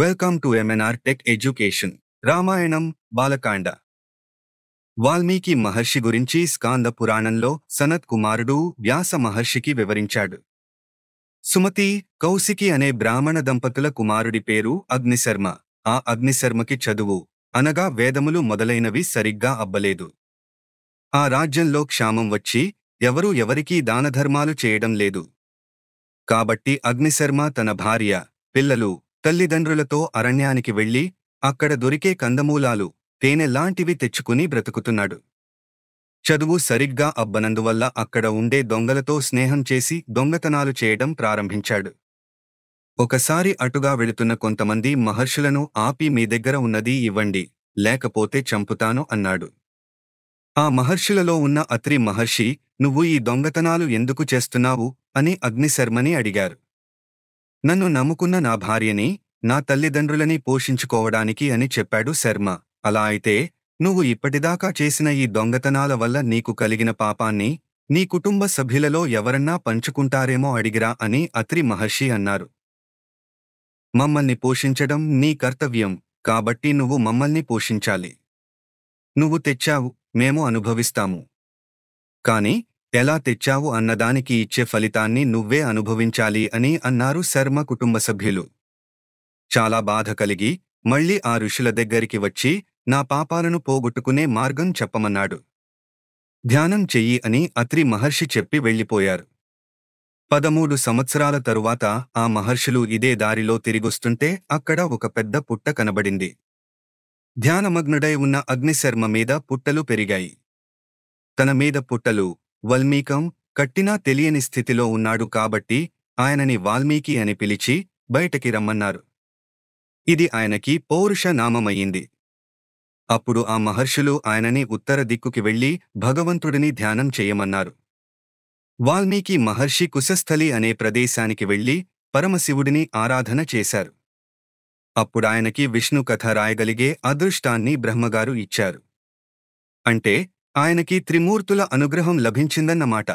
welcome to MNR tech education Ramayanam Balakanda Valmiki Maharshi గురించి స్కాంద పురాణంలో సనత్ కుమారుడు వ్యాస మహర్షికి వివరించాడు సుమతి కౌశికి అనే బ్రాహ్మణ దంపతుల కుమారుడి పేరు అగ్నిశర్మ ఆ అగ్నిశర్మకి చదువు అనగా వేదములు మొదలైనవి సరిగ్గా అబ్బలేదు ఆ రాజ్యంలో క్షామం వచ్చి ఎవరూ ఎవరికీ దానధర్మాలు చేయడం లేదు కాబట్టి అగ్నిశర్మ తన భార్య పిల్లలు తల్లిదండ్రులతో అరణ్యానికి వెళ్ళి అక్కడ దొరికే కందమూలాలు తేనెలాంటివి తెచ్చుకుని బ్రతుకుతున్నాడు చదువు సరిగ్గా అబ్బనందువల్ల అక్కడ ఉండే దొంగలతో స్నేహం చేసి దొంగతనాలు చేయడం ప్రారంభించాడు ఒకసారి అటుగా వెళుతున్న కొంతమంది మహర్షులను ఆపి మీ దగ్గర ఉన్నది ఇవ్వండి లేకపోతే చంపుతాను అన్నాడు ఆ మహర్షులలో ఉన్న అత్రి మహర్షి నువ్వు ఈ దొంగతనాలు ఎందుకు చేస్తున్నావు అని అగ్నిశర్మని అడిగారు నన్ను నమ్ముకున్న నా భార్యని నా తల్లిదండ్రులని పోషించుకోవడానికి అని చెప్పాడు శర్మ అలా అయితే నువ్వు ఇప్పటిదాకా చేసిన ఈ దొంగతనాల వల్ల నీకు కలిగిన పాపాన్ని నీ కుటుంబ సభ్యులలో ఎవరన్నా పంచుకుంటారేమో అడిగిరా అని అత్రి మహర్షి అన్నారు మమ్మల్ని పోషించడం నీ కర్తవ్యం కాబట్టి నువ్వు మమ్మల్ని పోషించాలి నువ్వు తెచ్చావు మేము అనుభవిస్తాము కాని ఎలా తెచ్చావు అన్నదానికి ఇచ్చే ఫలితాన్ని నువ్వే అనుభవించాలి అని అన్నారు శర్మ కుటుంబ సభ్యులు చాలా బాధ కలిగి మళ్లీ ఆ ఋషుల దగ్గరికి వచ్చి నా పాపాలను పోగొట్టుకునే మార్గం చెప్పమన్నాడు ధ్యానం చెయ్యి అని అత్రి మహర్షి చెప్పి వెళ్ళిపోయారు పదమూడు సంవత్సరాల తరువాత ఆ మహర్షులు ఇదే దారిలో తిరిగొస్తుంటే అక్కడ ఒక పెద్ద పుట్ట కనబడింది ధ్యానమగ్నుడై ఉన్న అగ్నిశర్మ మీద పుట్టలు పెరిగాయి తన మీద పుట్టలు వల్మీకం కట్టినా తెలియని స్థితిలో ఉన్నాడు కాబట్టి ఆయనని వాల్మీకి అని పిలిచి బయటకి రమ్మన్నారు ఇది ఆయనకి పౌరుష నామమయ్యింది అప్పుడు ఆ మహర్షులు ఆయనని ఉత్తర దిక్కుకి వెళ్లి భగవంతుడిని ధ్యానం చేయమన్నారు వాల్మీకి మహర్షి కుశస్థలి అనే ప్రదేశానికి వెళ్లి పరమశివుడిని ఆరాధన చేశారు అప్పుడాయనకి విష్ణు కథ రాయగలిగే అదృష్టాన్ని బ్రహ్మగారు ఇచ్చారు అంటే ఆయనకి త్రిమూర్తుల అనుగ్రహం లభించిందన్నమాట